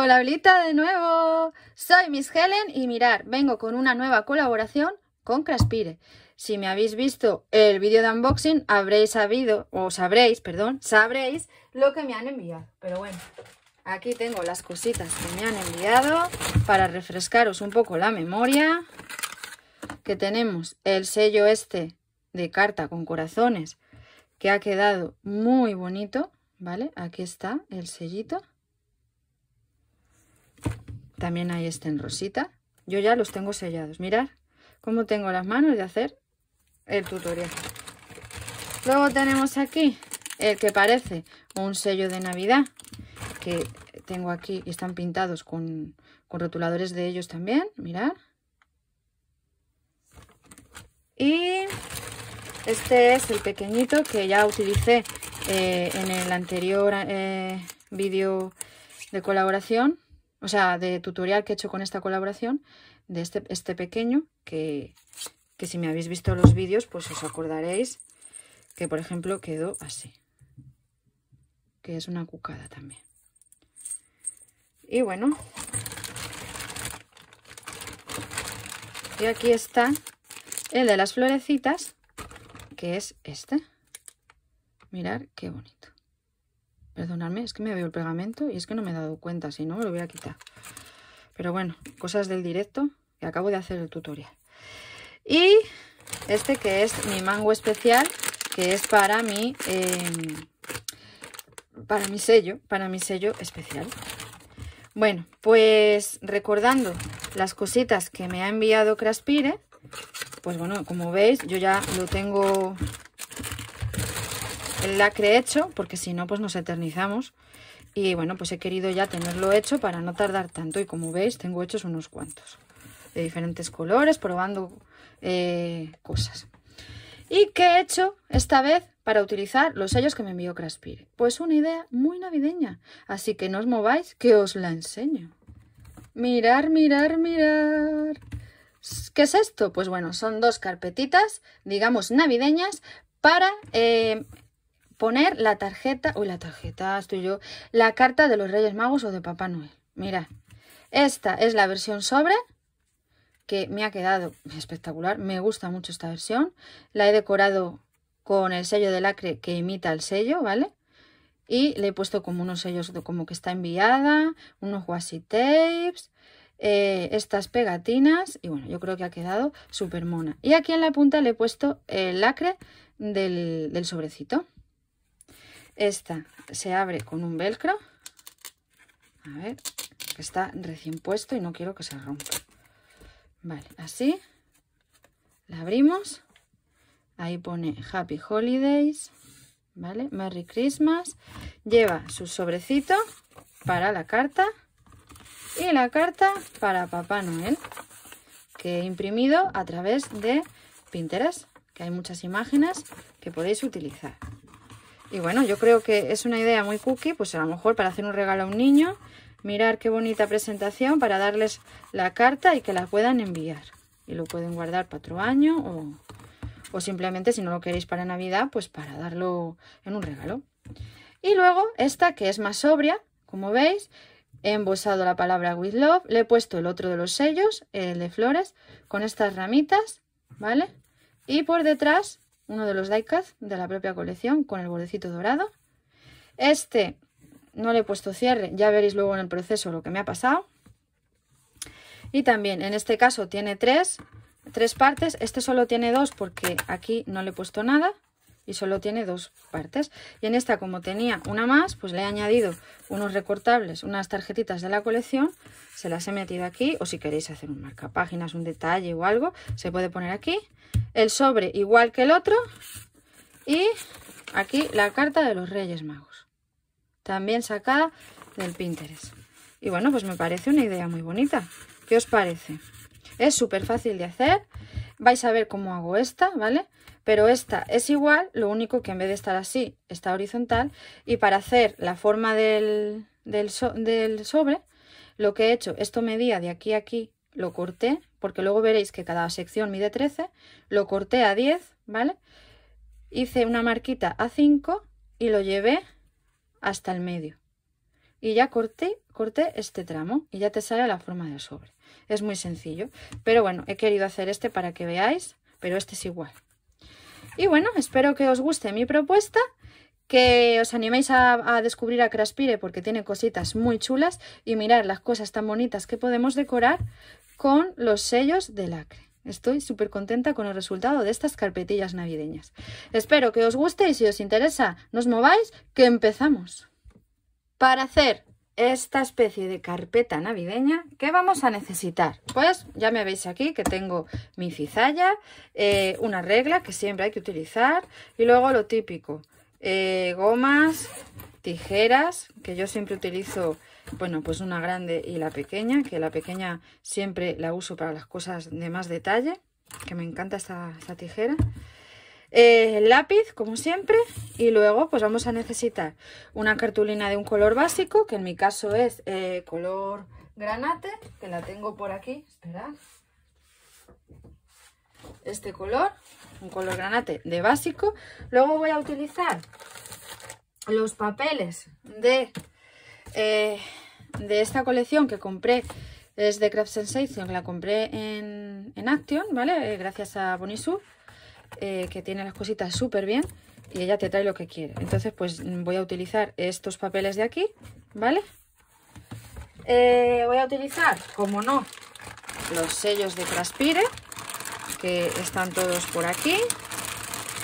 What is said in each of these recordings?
Hola, Blita de nuevo. Soy Miss Helen y mirar, vengo con una nueva colaboración con Craspire. Si me habéis visto el vídeo de unboxing, habréis sabido, o sabréis, perdón, sabréis lo que me han enviado. Pero bueno, aquí tengo las cositas que me han enviado para refrescaros un poco la memoria. Que tenemos el sello este de carta con corazones, que ha quedado muy bonito, ¿vale? Aquí está el sellito. También hay este en rosita. Yo ya los tengo sellados. Mirad cómo tengo las manos de hacer el tutorial. Luego tenemos aquí el que parece un sello de Navidad. Que tengo aquí y están pintados con, rotuladores de ellos también. Mirad. Y este es el pequeñito que ya utilicé eh, en el anterior eh, vídeo de colaboración o sea, de tutorial que he hecho con esta colaboración, de este, este, pequeño, que, que si me habéis visto los vídeos, pues os acordaréis que, por ejemplo, quedó así, que es una cucada también. Y bueno, y aquí está el de las florecitas, que es este. Mirar qué bonito. Perdonadme, es que me veo el pegamento y es que no me he dado cuenta, si no lo voy a quitar. Pero bueno, cosas del directo que acabo de hacer el tutorial. Y este que es mi mango especial, que es para mi, em, para mi sello, para mi sello especial. Bueno, pues recordando las cositas que me ha enviado Craspire, pues bueno, como veis, yo ya lo tengo el lacre hecho, porque si no, pues nos eternizamos. Y bueno, pues he querido ya tenerlo hecho para no tardar tanto. Y como veis, tengo hechos unos cuantos de diferentes colores, probando eh, cosas. ¿Y qué he hecho esta vez para utilizar los sellos que me envió Craspire? Pues una idea muy navideña. Así que no os mováis, que os la enseño. Mirar, mirar, mirar. ¿Qué es esto? Pues bueno, son dos carpetitas, digamos, navideñas para eh, poner la tarjeta, uy, la tarjeta, estoy yo, la carta de los Reyes Magos o de Papá Noel. Mira, esta es la versión sobre, que me ha quedado espectacular, me gusta mucho esta versión. La he decorado con el sello de lacre que imita el sello, ¿vale? Y le he puesto como unos sellos, de, como que está enviada, unos washi tapes, eh, estas pegatinas y bueno, yo creo que ha quedado súper mona. Y aquí en la punta le he puesto el lacre del sobrecito. Esta se abre con un velcro. A ver, está recién puesto y no quiero que se rompa. Vale, así. La abrimos. Ahí pone Happy Holidays. ¿Vale? Merry Christmas. Lleva su sobrecito para la carta. Y la carta para Papá Noel. Que he imprimido a través de Pinterest. Que hay muchas imágenes que podéis utilizar. Y bueno, yo creo que es una idea muy cookie, pues a lo mejor para hacer un regalo a un niño. Mirar qué bonita presentación para darles la carta y que la puedan enviar. Y lo pueden guardar para otro año o, o simplemente si no lo queréis para Navidad, pues para darlo en un regalo. Y luego esta que es más sobria, como veis, he embosado la palabra with love, le he puesto el otro de los sellos, el de flores, con estas ramitas, ¿vale? Y por detrás uno de los daikas de la propia colección con el bordecito dorado. Este no le he puesto cierre, ya veréis luego en el proceso lo que me ha pasado. Y también en este caso tiene tres, tres partes, este solo tiene dos porque aquí no le he puesto nada y solo tiene dos partes. Y en esta, como tenía una más, pues le he añadido unos recortables, unas tarjetitas de la colección, se las he metido aquí, o si queréis hacer un marcapáginas, un detalle o algo, se puede poner aquí. El sobre igual que el otro y aquí la carta de los Reyes Magos, también sacada del Pinterest. Y bueno, pues me parece una idea muy bonita. ¿Qué os parece? Es súper fácil de hacer. Vais a ver cómo hago esta, ¿vale? pero esta es igual, lo único que en vez de estar así, está horizontal, y para hacer la forma del, del, sobre, lo que he hecho, esto medía de aquí a aquí, lo corté, porque luego veréis que cada sección mide 13, lo corté a 10, ¿vale? Hice una marquita a 5 y lo llevé hasta el medio. Y ya corté, corté este tramo y ya te sale la forma del sobre. Es muy sencillo, pero bueno, he querido hacer este para que veáis, pero este es igual. Y bueno, espero que os guste mi propuesta que os animéis a, descubrir a Craspire porque tiene cositas muy chulas y mirar las cosas tan bonitas que podemos decorar con los sellos de lacre. Estoy súper contenta con el resultado de estas carpetillas navideñas. Espero que os guste y si os interesa, nos mováis, que empezamos. Para hacer esta especie de carpeta navideña que vamos a necesitar. Pues ya me veis aquí que tengo mi cizalla, eh, una regla que siempre hay que utilizar y luego lo típico, eh, gomas, tijeras, que yo siempre utilizo, bueno, pues una grande y la pequeña, que la pequeña siempre la uso para las cosas de más detalle, que me encanta esta, esta tijera. Eh, lápiz, como siempre, y luego pues vamos a necesitar una cartulina de un color básico, que en mi caso es eh, color granate, que la tengo por aquí, esperad, este color, un color granate de básico. Luego voy a utilizar los papeles de, eh, de esta colección que compré es de Craft Sensation, la compré en, Action, ¿vale? gracias a Bonisu. Eh, que tiene las cositas súper bien y ella te trae lo que quiere. Entonces, pues voy a utilizar estos papeles de aquí, ¿vale? Eh, voy a utilizar, como no, los sellos de Transpire, que están todos por aquí.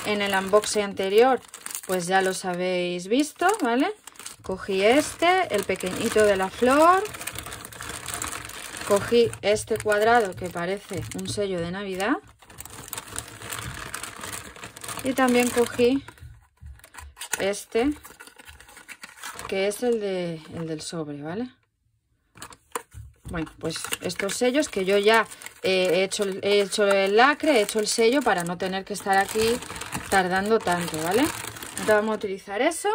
En el unboxing anterior, pues ya los habéis visto, ¿vale? Cogí este, el pequeñito de la flor. Cogí este cuadrado que parece un sello de Navidad, y también cogí este, que es el, del sobre, ¿vale? Bueno, pues estos sellos que yo ya eh, he hecho, he hecho el lacre, he hecho el sello para no tener que estar aquí tardando tanto, ¿vale? Entonces vamos a utilizar eso.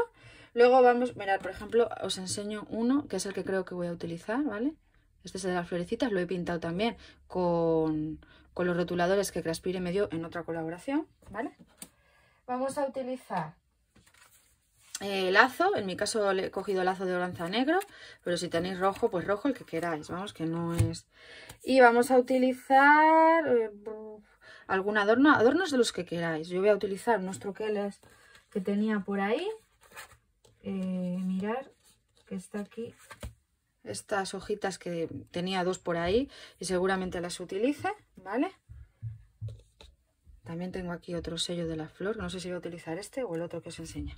Luego vamos, mirad, por ejemplo, os enseño uno, que es el que creo que voy a utilizar, ¿vale? Este es el de las florecitas, lo he pintado también con, con los rotuladores que Craspire me dio en otra colaboración, ¿vale? Vamos a utilizar el eh, lazo, en mi caso he cogido lazo de oranza negro, pero si tenéis rojo, pues rojo el que queráis, vamos, que no es... Y vamos a utilizar eh, algún adorno, adornos de los que queráis. Yo voy a utilizar unos troqueles que tenía por ahí. Eh, mirar que está aquí. Estas hojitas que tenía dos por ahí y seguramente las utilice, ¿vale? vale también tengo aquí otro sello de la flor, no sé si voy a utilizar este o el otro que os enseño.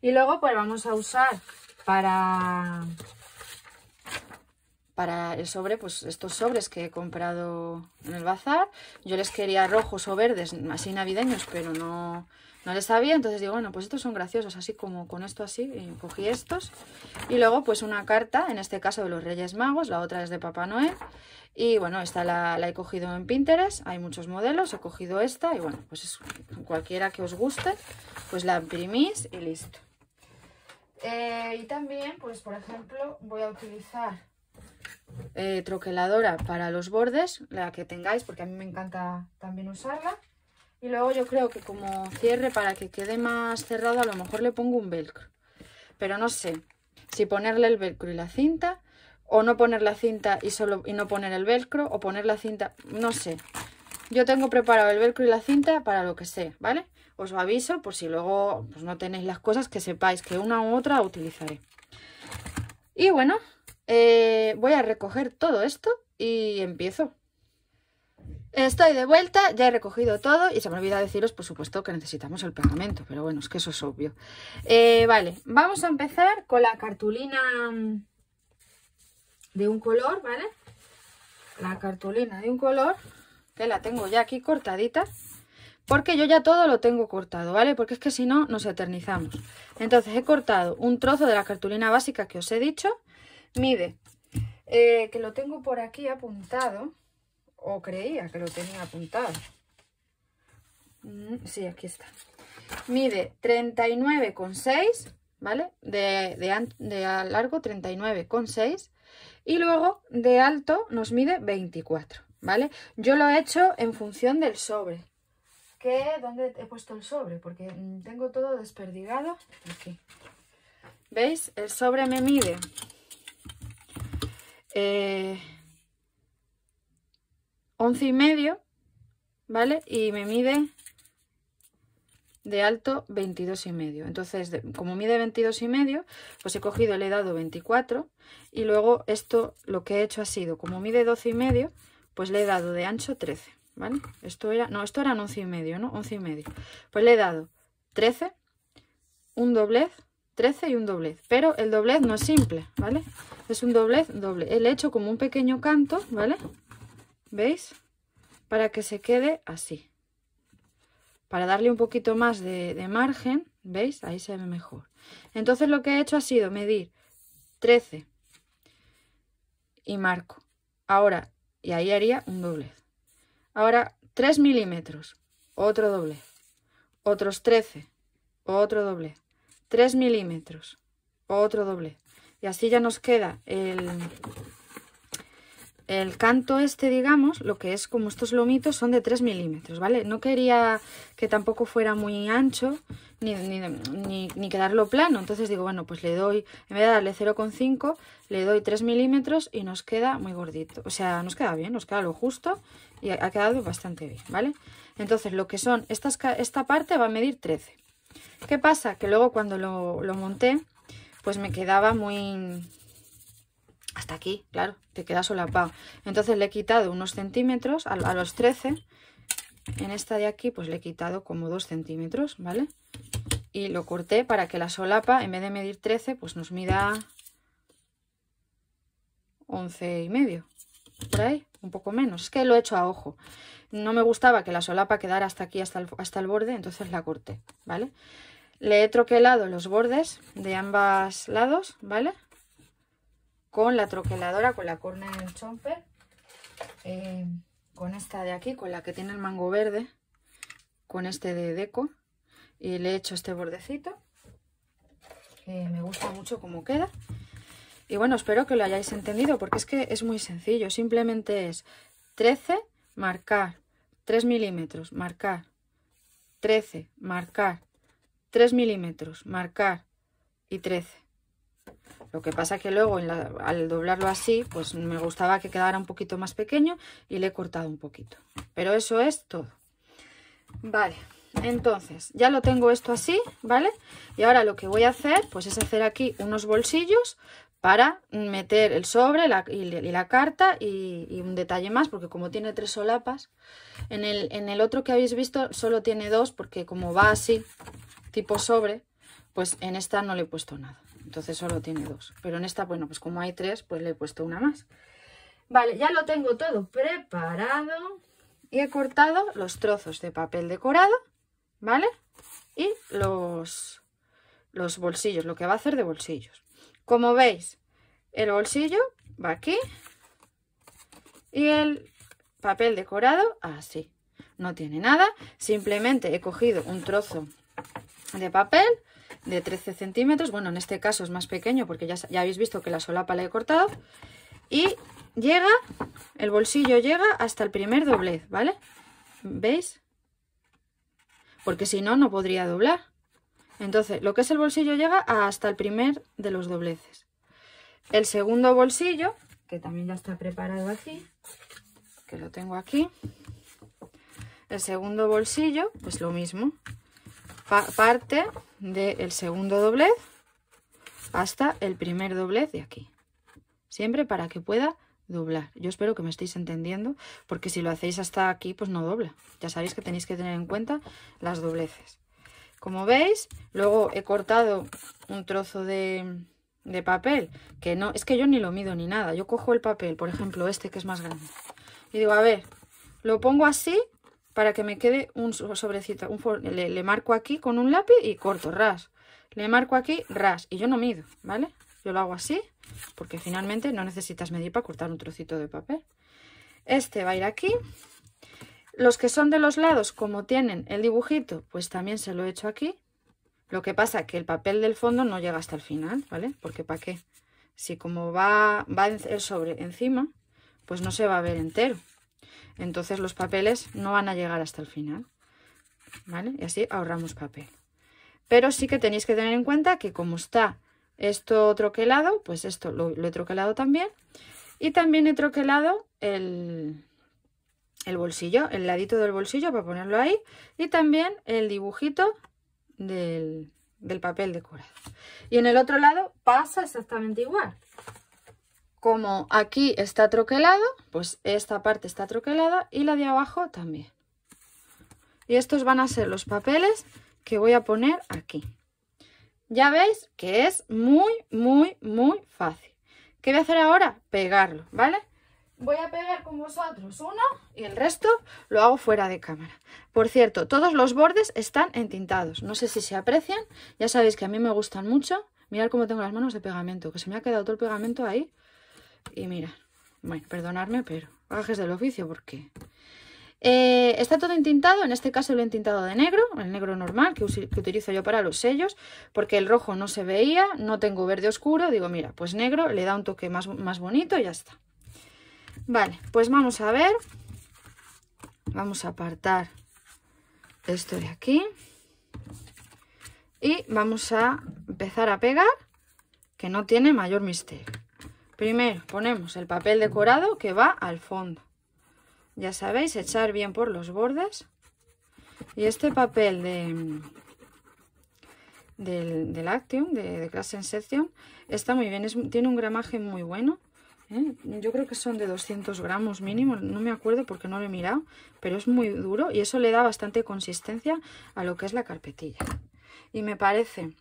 Y luego pues vamos a usar para, para el sobre, pues estos sobres que he comprado en el bazar. Yo les quería rojos o verdes, así navideños, pero no, no le sabía, entonces digo, bueno, pues estos son graciosos, así como con esto así, cogí estos. Y luego pues una carta, en este caso de los Reyes Magos, la otra es de Papá Noel. Y bueno, esta la, he cogido en Pinterest, hay muchos modelos, he cogido esta y bueno, pues es cualquiera que os guste, pues la imprimís y listo. Eh, y también, pues por ejemplo, voy a utilizar eh, troqueladora para los bordes, la que tengáis, porque a mí me encanta también usarla. Y luego yo creo que como cierre para que quede más cerrado, a lo mejor le pongo un velcro. Pero no sé si ponerle el velcro y la cinta, o no poner la cinta y, solo, y no poner el velcro, o poner la cinta, no sé. Yo tengo preparado el velcro y la cinta para lo que sea, ¿vale? Os aviso por si luego pues, no tenéis las cosas que sepáis que una u otra utilizaré. Y bueno, eh, voy a recoger todo esto y empiezo. Estoy de vuelta, ya he recogido todo y se me olvida deciros, por supuesto, que necesitamos el pegamento, pero bueno, es que eso es obvio. Eh, vale, vamos a empezar con la cartulina mm, de un color, ¿vale? La cartulina de un color, que la tengo ya aquí cortadita, porque yo ya todo lo tengo cortado, ¿vale? Porque es que si no, nos eternizamos. Entonces he cortado un trozo de la cartulina básica que os he dicho, mide, eh, que lo tengo por aquí apuntado, o creía que lo tenía apuntado. Mm, sí, aquí está. Mide 39,6, ¿vale? De, de, largo 39,6 y luego de alto nos mide 24, ¿vale? Yo lo he hecho en función del sobre. ¿Qué? ¿Dónde he puesto el sobre? Porque mm, tengo todo desperdigado aquí. ¿Veis? El sobre me mide... Eh, 11 y medio, ¿vale? Y me mide de alto 22 y medio. Entonces, como mide 22 y medio, pues he cogido, le he dado 24 y luego esto lo que he hecho ha sido, como mide 12 y medio, pues le he dado de ancho 13, ¿vale? Esto era, no, esto eran 11 y medio, ¿no? 11 y medio. Pues le he dado 13, un doblez, 13 y un doblez, pero el doblez no es simple, ¿vale? Es un doblez, doble. Le he hecho como un pequeño canto, ¿vale? vale ¿Veis? Para que se quede así. Para darle un poquito más de, margen, ¿veis? Ahí se ve mejor. Entonces lo que he hecho ha sido medir 13 y marco. Ahora, y ahí haría un doblez. Ahora 3 milímetros, otro doble Otros 13, otro doble 3 milímetros, otro doble Y así ya nos queda el, el canto este, digamos, lo que es como estos lomitos son de 3 milímetros, ¿vale? No quería que tampoco fuera muy ancho ni, quedarlo plano. Entonces digo, bueno, pues le doy, en vez de darle 0,5, le doy 3 milímetros y nos queda muy gordito. O sea, nos queda bien, nos queda lo justo y ha quedado bastante bien, ¿vale? Entonces lo que son, estas, esta parte va a medir 13. ¿Qué pasa? Que luego cuando lo monté, pues me quedaba muy hasta aquí, claro, te queda solapado. Entonces le he quitado unos centímetros, a, los 13, en esta de aquí pues le he quitado como 2 centímetros, ¿vale? Y lo corté para que la solapa, en vez de medir 13, pues nos mida 11 y medio, por ahí, un poco menos. Es que lo he hecho a ojo. No me gustaba que la solapa quedara hasta aquí, hasta el, hasta el borde, entonces la corté, ¿vale? Le he troquelado los bordes de ambas lados, ¿vale? con la troqueladora, con la corna del chomper, eh, con esta de aquí, con la que tiene el mango verde, con este de deco y le he hecho este bordecito. Eh, me gusta mucho cómo queda. Y bueno, espero que lo hayáis entendido porque es que es muy sencillo. Simplemente es 13, marcar 3 milímetros, marcar 13, marcar 3 milímetros, marcar y 13. Lo que pasa que luego al doblarlo así, pues me gustaba que quedara un poquito más pequeño y le he cortado un poquito. Pero eso es todo. Vale, entonces ya lo tengo esto así, ¿vale? Y ahora lo que voy a hacer, pues es hacer aquí unos bolsillos para meter el sobre la, y, la carta y, un detalle más, porque como tiene tres solapas, en el, en el otro que habéis visto solo tiene dos, porque como va así, tipo sobre, pues en esta no le he puesto nada entonces solo tiene dos. Pero en esta, bueno, pues como hay tres, pues le he puesto una más. Vale, ya lo tengo todo preparado y he cortado los trozos de papel decorado, ¿vale? Y los, los bolsillos, lo que va a hacer de bolsillos. Como veis, el bolsillo va aquí y el papel decorado así. No tiene nada, simplemente he cogido un trozo de papel, de 13 centímetros. Bueno, en este caso es más pequeño porque ya, habéis visto que la solapa la he cortado. Y llega, el bolsillo llega hasta el primer doblez, ¿vale? ¿Veis? Porque si no, no podría doblar. Entonces, lo que es el bolsillo llega hasta el primer de los dobleces. El segundo bolsillo, que también ya está preparado aquí, que lo tengo aquí. El segundo bolsillo, pues lo mismo, parte del segundo doblez hasta el primer doblez de aquí. Siempre para que pueda doblar. Yo espero que me estéis entendiendo, porque si lo hacéis hasta aquí, pues no dobla. Ya sabéis que tenéis que tener en cuenta las dobleces. Como veis, luego he cortado un trozo de, de papel, que no, es que yo ni lo mido ni nada. Yo cojo el papel, por ejemplo, este que es más grande, y digo, a ver, lo pongo así para que me quede un sobrecito. le, marco aquí con un lápiz y corto, ras. Le marco aquí, ras. Y yo no mido, ¿vale? Yo lo hago así, porque finalmente no necesitas medir para cortar un trocito de papel. Este va a ir aquí. Los que son de los lados, como tienen el dibujito, pues también se lo he hecho aquí. Lo que pasa que el papel del fondo no llega hasta el final, ¿vale? Porque ¿para qué? Si como va, va el sobre encima, pues no se va a ver entero entonces los papeles no van a llegar hasta el final. ¿Vale? Y así ahorramos papel. Pero sí que tenéis que tener en cuenta que como está esto troquelado, pues esto lo, he troquelado también. Y también he troquelado el, el bolsillo, el ladito del bolsillo para ponerlo ahí. Y también el dibujito del, del papel decorado. Y en el otro lado pasa exactamente igual como aquí está troquelado, pues esta parte está troquelada y la de abajo también. Y estos van a ser los papeles que voy a poner aquí. Ya veis que es muy, muy, muy fácil. ¿Qué voy a hacer ahora? Pegarlo, ¿vale? Voy a pegar con vosotros uno y el resto lo hago fuera de cámara. Por cierto, todos los bordes están entintados. No sé si se aprecian. Ya sabéis que a mí me gustan mucho. Mirad cómo tengo las manos de pegamento, que se me ha quedado todo el pegamento ahí. Y mira, bueno, perdonadme, pero bajes del oficio, porque... Eh, está todo entintado, en este caso lo he entintado de negro, el negro normal que, utilizo yo para los sellos, porque el rojo no se veía, no tengo verde oscuro, digo, mira, pues negro le da un toque más, más bonito y ya está. Vale, pues vamos a ver, vamos a apartar esto de aquí y vamos a empezar a pegar, que no tiene mayor misterio. Primero ponemos el papel decorado que va al fondo. Ya sabéis, echar bien por los bordes. Y este papel de, del, de de, de Class Section, está muy bien. tiene un gramaje muy bueno. ¿eh? Yo creo que son de 200 gramos mínimo. No me acuerdo porque no lo he mirado. Pero es muy duro y eso le da bastante consistencia a lo que es la carpetilla. Y me parece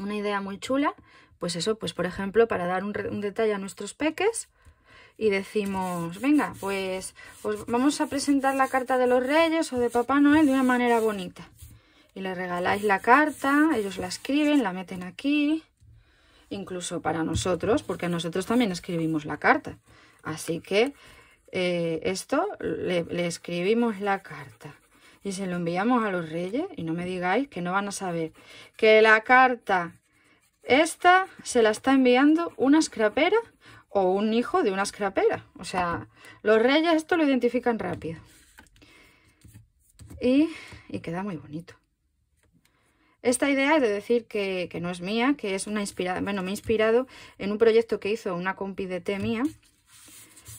una idea muy chula pues eso, pues por ejemplo, para dar un, detalle a nuestros peques y decimos, venga, pues vamos a presentar la carta de los reyes o de Papá Noel de una manera bonita. Y le regaláis la carta, ellos la escriben, la meten aquí, incluso para nosotros, porque nosotros también escribimos la carta. Así que eh, esto le escribimos la carta y se lo enviamos a los reyes y no me digáis que no van a saber que la carta esta se la está enviando una scrapera o un hijo de una scrapera. O sea, los reyes esto lo identifican rápido. Y, queda muy bonito. Esta idea es de decir que, no es mía, que es una inspirada, bueno, me he inspirado en un proyecto que hizo una compi de té mía,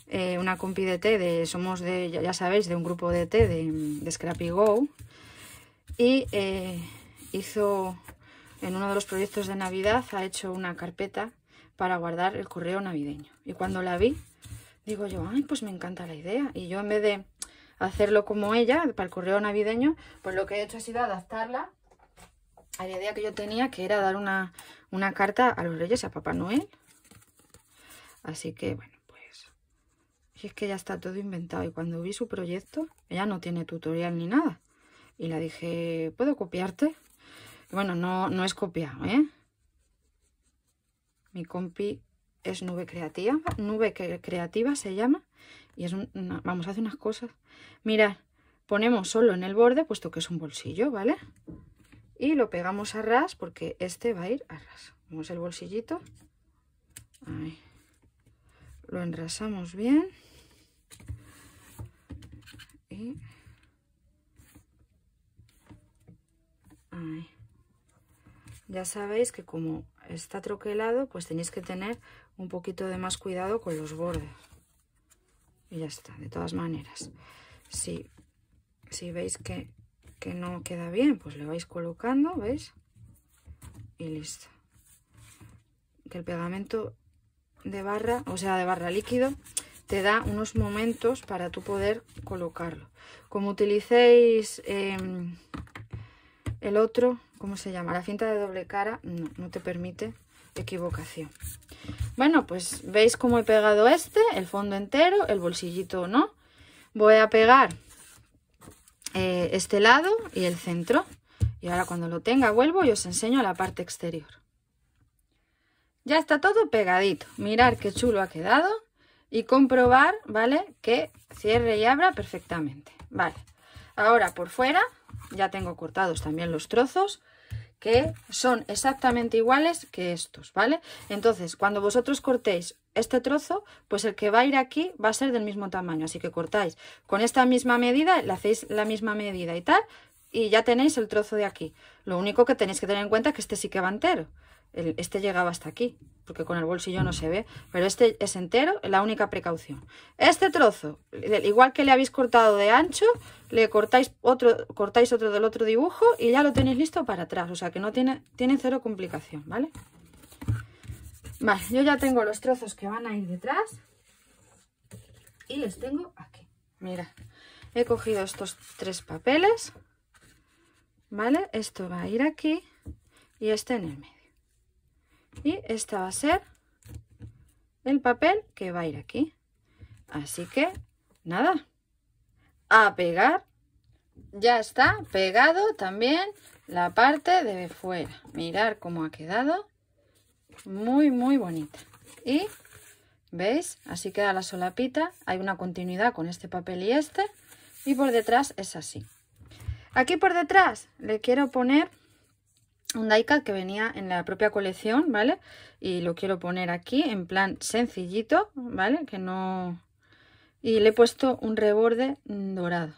eh, una compi de té de, somos de, ya sabéis, de un grupo de té de, de Scrappy Go, y eh, hizo en uno de los proyectos de Navidad ha hecho una carpeta para guardar el correo navideño. Y cuando la vi, digo yo, ay, pues me encanta la idea. Y yo en vez de hacerlo como ella, para el correo navideño, pues lo que he hecho ha sido adaptarla a la idea que yo tenía, que era dar una, carta a los reyes, a Papá Noel. Así que, bueno, pues... Y es que ya está todo inventado. Y cuando vi su proyecto, ella no tiene tutorial ni nada. Y la dije, ¿puedo copiarte? bueno, no, no es copiado ¿eh? Mi compi es nube creativa, nube creativa se llama. Y es un, una, vamos, hace unas cosas. Mirad, ponemos solo en el borde, puesto que es un bolsillo, ¿vale? Y lo pegamos a ras, porque este va a ir a ras. Vamos el bolsillito. Ahí. Lo enrasamos bien. Ahí ya sabéis que como está troquelado, pues tenéis que tener un poquito de más cuidado con los bordes. Y ya está, de todas maneras. Si, veis que, no queda bien, pues le vais colocando, ¿veis? Y listo. Que el pegamento de barra, o sea, de barra líquido, te da unos momentos para tú poder colocarlo. Como utilicéis em, el otro, ¿Cómo se llama? La cinta de doble cara no, te permite equivocación. Bueno, pues veis cómo he pegado este, el fondo entero, el bolsillito no. Voy a pegar eh, este lado y el centro. Y ahora cuando lo tenga vuelvo y os enseño la parte exterior. Ya está todo pegadito. Mirar qué chulo ha quedado y comprobar, ¿vale? Que cierre y abra perfectamente. Vale. Ahora por fuera ya tengo cortados también los trozos que son exactamente iguales que estos, ¿vale? Entonces, cuando vosotros cortéis este trozo, pues el que va a ir aquí va a ser del mismo tamaño, así que cortáis con esta misma medida, le hacéis la misma medida y tal, y ya tenéis el trozo de aquí. Lo único que tenéis que tener en cuenta es que este sí que va entero, este llegaba hasta aquí, porque con el bolsillo no se ve, pero este es entero, la única precaución. Este trozo, igual que le habéis cortado de ancho, le cortáis otro, cortáis otro del otro dibujo y ya lo tenéis listo para atrás, o sea que no tiene, tiene cero complicación, ¿vale? Vale, yo ya tengo los trozos que van a ir detrás y los tengo aquí. Mira, he cogido estos tres papeles, ¿vale? Esto va a ir aquí y este en el medio y este va a ser el papel que va a ir aquí. Así que, nada, a pegar. Ya está pegado también la parte de fuera. Mirar cómo ha quedado. Muy, muy bonita. Y, ¿veis? Así queda la solapita. Hay una continuidad con este papel y este. Y por detrás es así. Aquí por detrás le quiero poner un die que venía en la propia colección, ¿vale? Y lo quiero poner aquí en plan sencillito, ¿vale? Que no... Y le he puesto un reborde dorado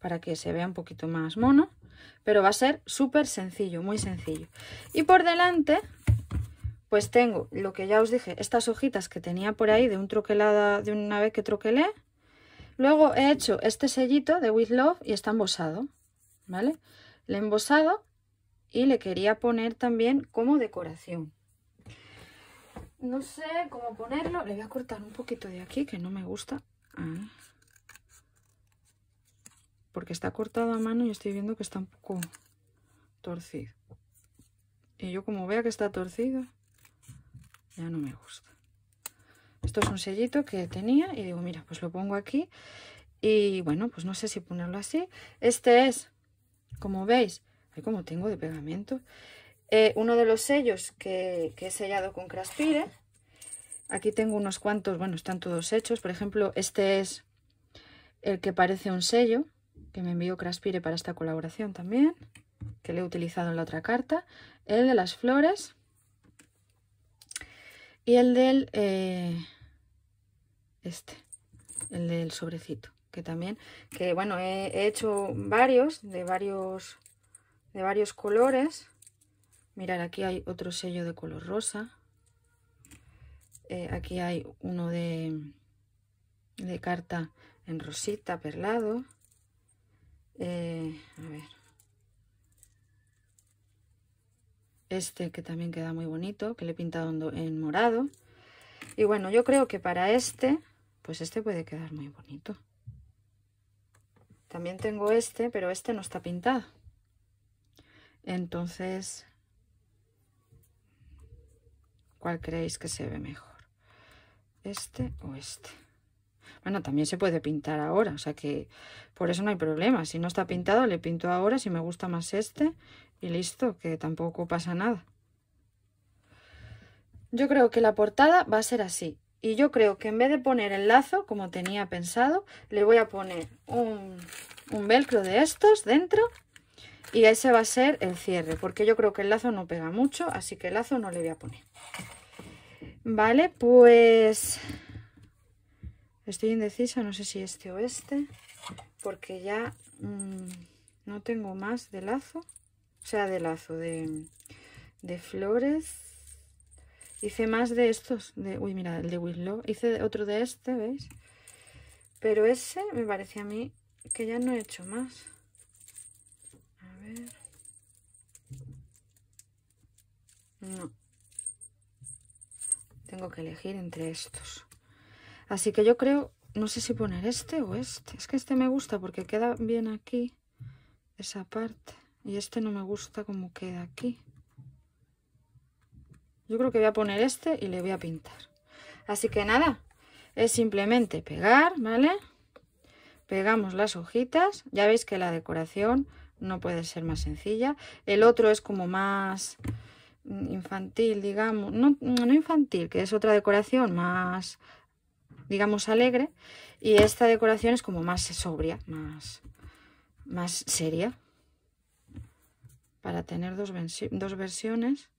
para que se vea un poquito más mono, pero va a ser súper sencillo, muy sencillo. Y por delante, pues tengo lo que ya os dije, estas hojitas que tenía por ahí de un troquelada, de una vez que troquelé. Luego he hecho este sellito de With Love y está embosado, ¿vale? Le he embosado y le quería poner también como decoración. No sé cómo ponerlo. Le voy a cortar un poquito de aquí que no me gusta. Ah. Porque está cortado a mano y estoy viendo que está un poco torcido. Y yo como vea que está torcido, ya no me gusta. Esto es un sellito que tenía y digo, mira, pues lo pongo aquí. Y bueno, pues no sé si ponerlo así. Este es, como veis, como tengo de pegamento. Eh, uno de los sellos que, he sellado con Craspire. Aquí tengo unos cuantos, bueno, están todos hechos. Por ejemplo, este es el que parece un sello, que me envió Craspire para esta colaboración también, que le he utilizado en la otra carta. El de las flores. Y el del... Eh, este, el del sobrecito, que también... Que, bueno, he hecho varios, de varios de varios colores. Mirad, aquí hay otro sello de color rosa. Eh, aquí hay uno de, carta en rosita, perlado. Eh, a ver. Este que también queda muy bonito, que le he pintado en morado. Y bueno, yo creo que para este, pues este puede quedar muy bonito. También tengo este, pero este no está pintado. Entonces, ¿cuál creéis que se ve mejor? ¿Este o este? Bueno, también se puede pintar ahora, o sea que por eso no hay problema. Si no está pintado, le pinto ahora, si me gusta más este, y listo, que tampoco pasa nada. Yo creo que la portada va a ser así. Y yo creo que en vez de poner el lazo, como tenía pensado, le voy a poner un, velcro de estos dentro y ese va a ser el cierre, porque yo creo que el lazo no pega mucho, así que el lazo no le voy a poner. Vale, pues... Estoy indecisa, no sé si este o este, porque ya mm, no tengo más de lazo, o sea, de lazo, de, flores. Hice más de estos, de, uy, mira, el de Willow, Hice otro de este, ¿veis? Pero ese me parece a mí que ya no he hecho más. No. Tengo que elegir entre estos. Así que yo creo, no sé si poner este o este. Es que este me gusta porque queda bien aquí esa parte. Y este no me gusta como queda aquí. Yo creo que voy a poner este y le voy a pintar. Así que nada, es simplemente pegar, ¿vale? Pegamos las hojitas. Ya veis que la decoración no puede ser más sencilla. El otro es como más infantil, digamos, no, infantil, que es otra decoración más, digamos, alegre. Y esta decoración es como más sobria, más, más seria. Para tener dos, dos versiones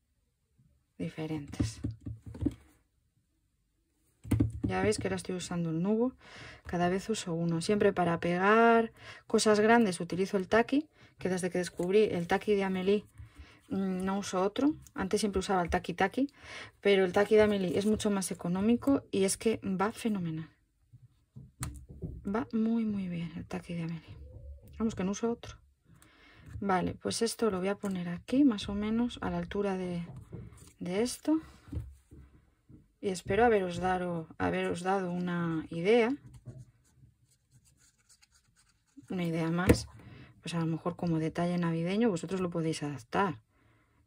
diferentes. Ya veis que ahora estoy usando el nubo. Cada vez uso uno. Siempre para pegar cosas grandes utilizo el taqui. Que desde que descubrí el taqui de Amelie Mm, no uso otro. Antes siempre usaba el Taki Taki, pero el Taki Damili es mucho más económico y es que va fenomenal. Va muy, muy bien el Taki Damili. Vamos, que no uso otro. Vale, pues esto lo voy a poner aquí, más o menos a la altura de, de esto. Y espero haberos, dado, haberos dado una idea. Una idea más pues a lo mejor como detalle navideño vosotros lo podéis adaptar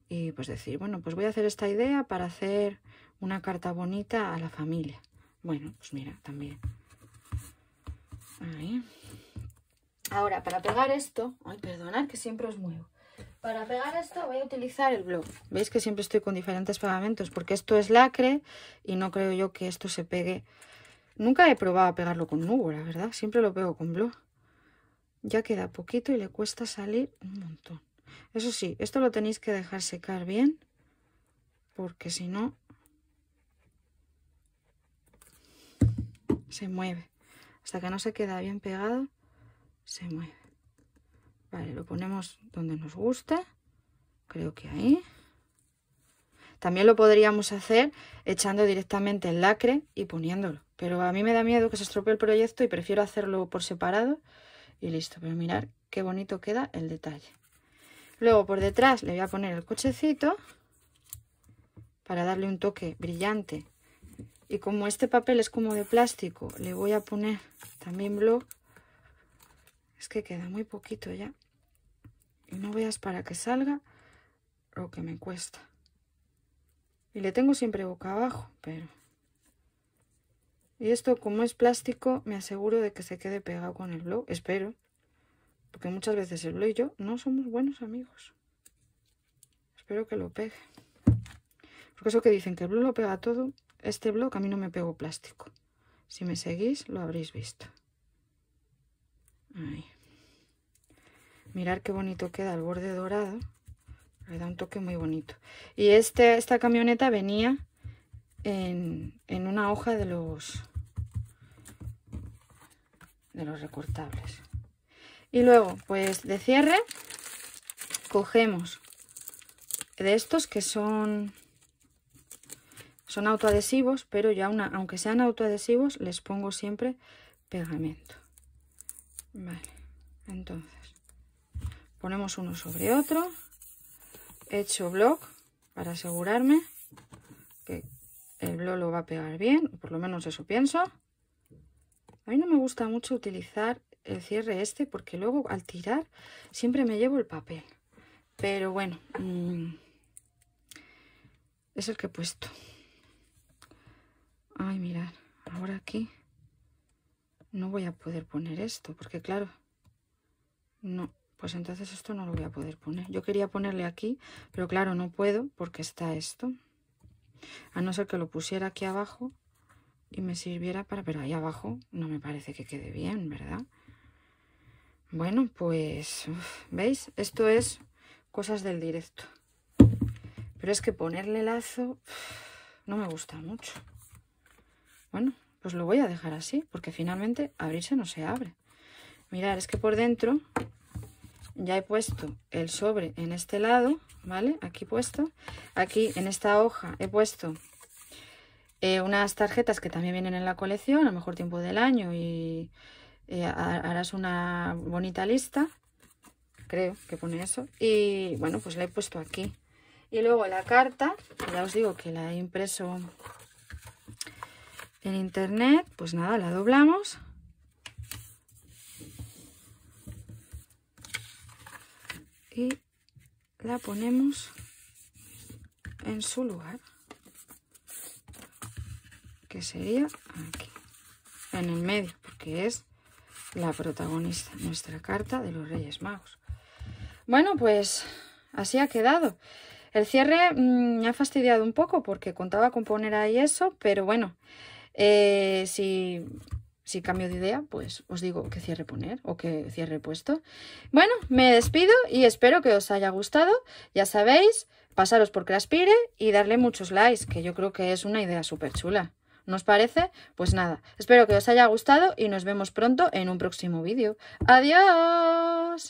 y pues decir, bueno, pues voy a hacer esta idea para hacer una carta bonita a la familia. Bueno, pues mira, también. Ahí. Ahora, para pegar esto, ay, perdonad que siempre os muevo. Para pegar esto voy a utilizar el blog. Veis que siempre estoy con diferentes pegamentos porque esto es lacre y no creo yo que esto se pegue. Nunca he probado a pegarlo con nubo, la verdad. Siempre lo pego con blog. Ya queda poquito y le cuesta salir un montón. Eso sí, esto lo tenéis que dejar secar bien, porque si no, se mueve. Hasta que no se queda bien pegado, se mueve. Vale, lo ponemos donde nos guste, creo que ahí. También lo podríamos hacer echando directamente el lacre y poniéndolo. Pero a mí me da miedo que se estropee el proyecto y prefiero hacerlo por separado y listo. Pero mirar qué bonito queda el detalle. Luego por detrás le voy a poner el cochecito para darle un toque brillante. Y como este papel es como de plástico, le voy a poner también blog. Es que queda muy poquito ya. Y no veas para que salga lo que me cuesta. Y le tengo siempre boca abajo, pero... Y esto como es plástico, me aseguro de que se quede pegado con el blog. Espero. Porque muchas veces el blog y yo no somos buenos amigos. Espero que lo pegue. Porque eso que dicen que el blog lo pega todo, este blog a mí no me pegó plástico. Si me seguís, lo habréis visto. Mirar qué bonito queda el borde dorado. Le da un toque muy bonito. Y este, esta camioneta venía en, en una hoja de los, de los recortables. Y luego, pues de cierre, cogemos de estos que son son autoadhesivos, pero ya una, aunque sean autoadhesivos, les pongo siempre pegamento. Vale, entonces ponemos uno sobre otro, hecho blog para asegurarme que el blog lo va a pegar bien, o por lo menos eso pienso. A mí no me gusta mucho utilizar el cierre este porque luego al tirar siempre me llevo el papel. Pero bueno, mm, es el que he puesto. Ay, mirar ahora aquí no voy a poder poner esto porque claro, no, pues entonces esto no lo voy a poder poner. Yo quería ponerle aquí, pero claro, no puedo porque está esto. A no ser que lo pusiera aquí abajo y me sirviera para... Pero ahí abajo no me parece que quede bien, ¿verdad? Bueno, pues, ¿veis? Esto es cosas del directo. Pero es que ponerle lazo no me gusta mucho. Bueno, pues lo voy a dejar así, porque finalmente abrirse no se abre. Mirad, es que por dentro ya he puesto el sobre en este lado, ¿vale? Aquí puesto. Aquí en esta hoja he puesto eh, unas tarjetas que también vienen en la colección, a mejor tiempo del año y eh, harás una bonita lista, creo que pone eso, y bueno, pues la he puesto aquí. Y luego la carta, ya os digo que la he impreso en internet, pues nada, la doblamos. Y la ponemos en su lugar, que sería aquí, en el medio, porque es la protagonista, nuestra carta de los Reyes Magos. Bueno, pues así ha quedado. El cierre mm, me ha fastidiado un poco porque contaba con poner ahí eso, pero bueno, eh, si, si cambio de idea, pues os digo que cierre poner o que cierre puesto. Bueno, me despido y espero que os haya gustado. Ya sabéis, pasaros por Craspire y darle muchos likes, que yo creo que es una idea súper chula. ¿Nos parece? Pues nada, espero que os haya gustado y nos vemos pronto en un próximo vídeo. ¡Adiós!